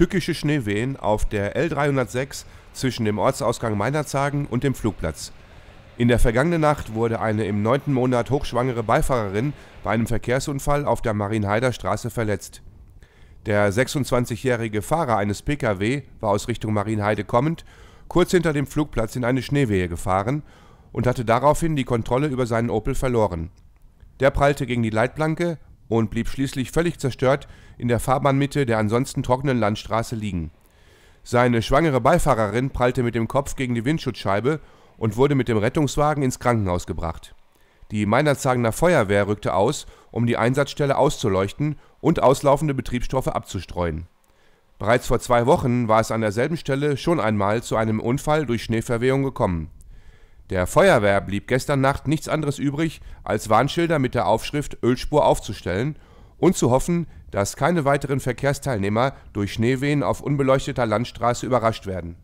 Tückische Schneewehen auf der L306 zwischen dem Ortsausgang Meinerzagen und dem Flugplatz. In der vergangenen Nacht wurde eine im neunten Monat hochschwangere Beifahrerin bei einem Verkehrsunfall auf der Marienheider Straße verletzt. Der 26-jährige Fahrer eines Pkw war aus Richtung Marienheide kommend, kurz hinter dem Flugplatz in eine Schneewehe gefahren und hatte daraufhin die Kontrolle über seinen Opel verloren. Der prallte gegen die Leitplanke und blieb schließlich völlig zerstört in der Fahrbahnmitte der ansonsten trockenen Landstraße liegen. Seine schwangere Beifahrerin prallte mit dem Kopf gegen die Windschutzscheibe und wurde mit dem Rettungswagen ins Krankenhaus gebracht. Die Meinerzhagener Feuerwehr rückte aus, um die Einsatzstelle auszuleuchten und auslaufende Betriebsstoffe abzustreuen. Bereits vor zwei Wochen war es an derselben Stelle schon einmal zu einem Unfall durch Schneeverwehung gekommen der Feuerwehr blieb gestern Nacht nichts anderes übrig, als Warnschilder mit der Aufschrift Ölspur aufzustellen und zu hoffen, dass keine weiteren Verkehrsteilnehmer durch Schneewehen auf unbeleuchteter Landstraße überrascht werden